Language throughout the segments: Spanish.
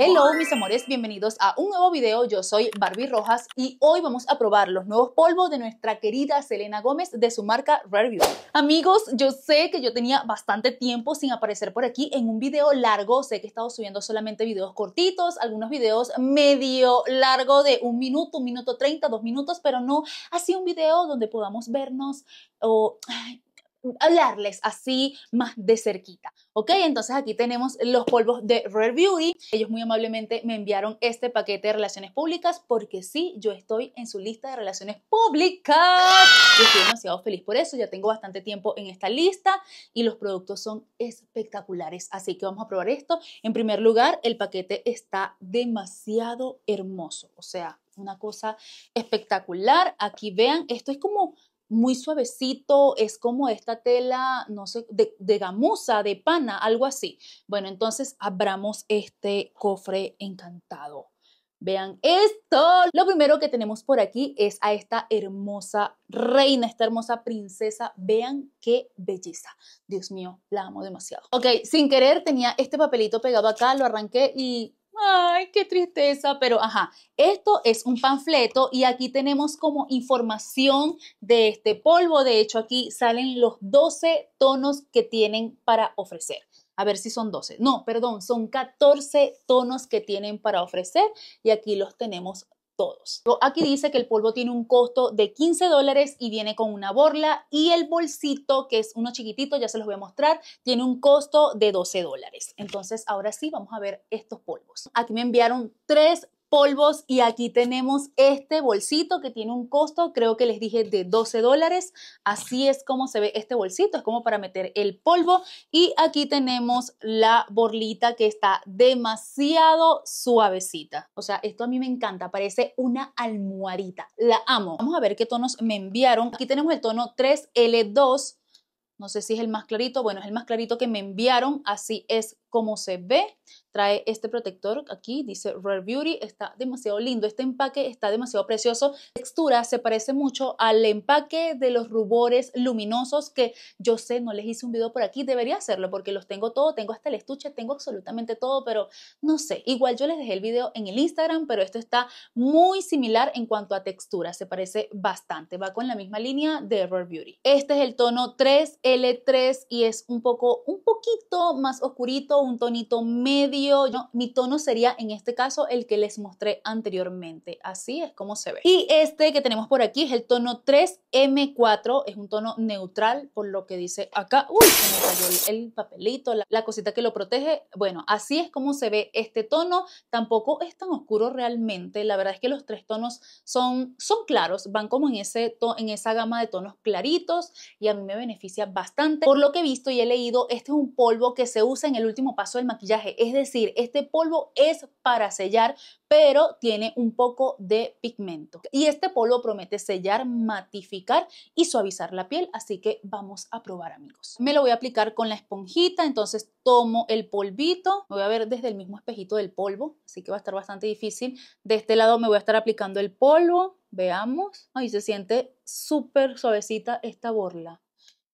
Hello mis amores, bienvenidos a un nuevo video, yo soy Barbie Rojas y hoy vamos a probar los nuevos polvos de nuestra querida Selena Gómez de su marca Rare Amigos, yo sé que yo tenía bastante tiempo sin aparecer por aquí en un video largo, sé que he estado subiendo solamente videos cortitos, algunos videos medio largo de un minuto, un minuto treinta, dos minutos, pero no así un video donde podamos vernos o hablarles así más de cerquita. Ok, entonces aquí tenemos los polvos de Rare Beauty. Ellos muy amablemente me enviaron este paquete de relaciones públicas porque sí, yo estoy en su lista de relaciones públicas. Y estoy demasiado feliz por eso, ya tengo bastante tiempo en esta lista y los productos son espectaculares. Así que vamos a probar esto. En primer lugar, el paquete está demasiado hermoso, o sea, una cosa espectacular. Aquí vean, esto es como muy suavecito, es como esta tela, no sé, de, gamusa, gamuza, de pana, algo así. Bueno, entonces abramos este cofre encantado. Vean esto. Lo primero que tenemos por aquí es a esta hermosa reina, esta hermosa princesa. Vean qué belleza. Dios mío, la amo demasiado. Ok, sin querer tenía este papelito pegado acá, lo arranqué y Ay, qué tristeza, pero ajá, esto es un panfleto y aquí tenemos como información de este polvo. De hecho, aquí salen los 12 tonos que tienen para ofrecer. A ver si son 12. No, perdón, son 14 tonos que tienen para ofrecer y aquí los tenemos todos. Aquí dice que el polvo tiene un costo de 15 dólares y viene con una borla y el bolsito, que es uno chiquitito, ya se los voy a mostrar, tiene un costo de 12 dólares. Entonces, ahora sí, vamos a ver estos polvos. Aquí me enviaron tres polvos y aquí tenemos este bolsito que tiene un costo, creo que les dije de 12 dólares. Así es como se ve este bolsito, es como para meter el polvo. Y aquí tenemos la borlita que está demasiado suavecita. O sea, esto a mí me encanta, parece una almohadita. La amo. Vamos a ver qué tonos me enviaron. Aquí tenemos el tono 3L2. No sé si es el más clarito. Bueno, es el más clarito que me enviaron. Así es como se ve trae este protector aquí, dice Rare Beauty, está demasiado lindo, este empaque está demasiado precioso, textura se parece mucho al empaque de los rubores luminosos que yo sé, no les hice un video por aquí, debería hacerlo porque los tengo todo, tengo hasta el estuche, tengo absolutamente todo, pero no sé, igual yo les dejé el video en el Instagram, pero esto está muy similar en cuanto a textura, se parece bastante, va con la misma línea de Rare Beauty. Este es el tono 3L3 y es un poco, un poquito más oscurito, un tonito medio yo, mi tono sería en este caso el que les mostré anteriormente. Así es como se ve. Y este que tenemos por aquí es el tono 3M4. Es un tono neutral, por lo que dice acá. Uy, se me cayó el, papelito, la, cosita que lo protege. Bueno, así es como se ve este tono. Tampoco es tan oscuro realmente. La verdad es que los tres tonos son, son claros. Van como en, ese en esa gama de tonos claritos y a mí me beneficia bastante. Por lo que he visto y he leído, este es un polvo que se usa en el último paso del maquillaje. Es decir, decir, este polvo es para sellar, pero tiene un poco de pigmento. Y este polvo promete sellar, matificar y suavizar la piel, así que vamos a probar amigos. Me lo voy a aplicar con la esponjita, entonces tomo el polvito, me voy a ver desde el mismo espejito del polvo, así que va a estar bastante difícil. De este lado me voy a estar aplicando el polvo, veamos. Ahí se siente súper suavecita esta borla.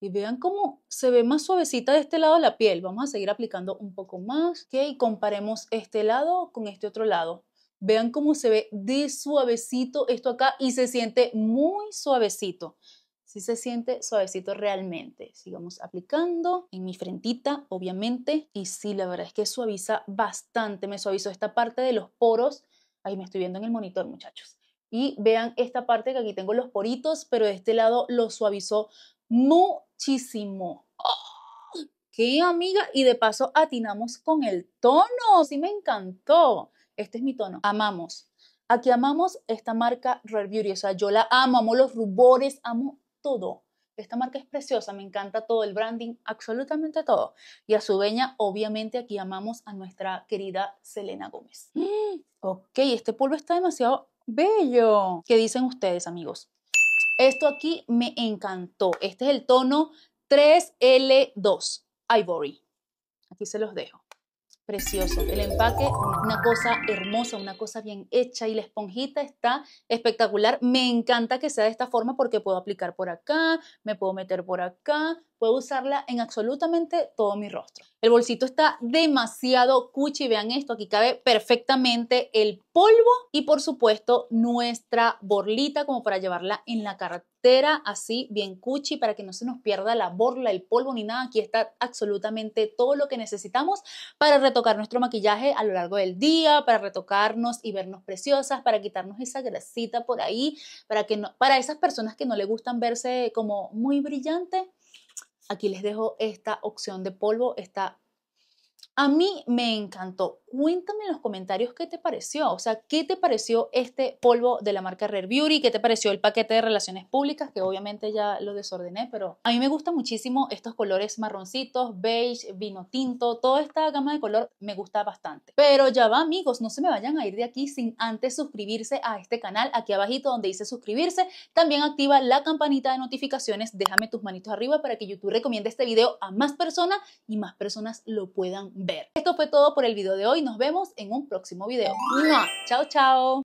Y vean cómo se ve más suavecita de este lado la piel. Vamos a seguir aplicando un poco más. ¿ok? Y comparemos este lado con este otro lado. Vean cómo se ve de suavecito esto acá y se siente muy suavecito. Sí se siente suavecito realmente. Sigamos aplicando en mi frentita, obviamente. Y sí, la verdad es que suaviza bastante. Me suavizó esta parte de los poros. Ahí me estoy viendo en el monitor, muchachos. Y vean esta parte que aquí tengo los poritos, pero de este lado lo suavizó muy muchísimo. ¡Qué amiga! Y de paso atinamos con el tono. Sí, me encantó. Este es mi tono. Amamos. Aquí amamos esta marca Rare Beauty. O sea, yo la amo, amo los rubores, amo todo. Esta marca es preciosa, me encanta todo el branding, absolutamente todo. Y a su veña, obviamente, aquí amamos a nuestra querida Selena Gómez. ¡Ah! ok, este polvo está demasiado bello. ¿Qué dicen ustedes, amigos? Esto aquí me encantó. Este es el tono 3L2 Ivory. Aquí se los dejo precioso. El empaque, una cosa hermosa, una cosa bien hecha y la esponjita está espectacular. Me encanta que sea de esta forma porque puedo aplicar por acá, me puedo meter por acá, puedo usarla en absolutamente todo mi rostro. El bolsito está demasiado cuchi, vean esto, aquí cabe perfectamente el polvo y por supuesto nuestra borlita como para llevarla en la, cara, así bien cuchi, para que no se nos pierda la borla, el polvo ni nada. Aquí está absolutamente todo lo que necesitamos para retocar nuestro maquillaje a lo largo del día, para retocarnos y vernos preciosas, para quitarnos esa grasita por ahí, para, que no, para esas personas que no le gustan verse como muy brillante. Aquí les dejo esta opción de polvo, está a mí me encantó. Cuéntame en los comentarios qué te pareció. O sea, qué te pareció este polvo de la marca Rare Beauty, qué te pareció el paquete de relaciones públicas, que obviamente ya lo desordené, pero a mí me gustan muchísimo estos colores marroncitos, beige, vino tinto, toda esta gama de color me gusta bastante. Pero ya va, amigos, no se me vayan a ir de aquí sin antes suscribirse a este canal, aquí abajito donde dice suscribirse. También activa la campanita de notificaciones, déjame tus manitos arriba para que YouTube recomiende este video a más personas y más personas lo puedan ver. Esto fue todo por el video de hoy. Nos vemos en un próximo video. Chao, chao.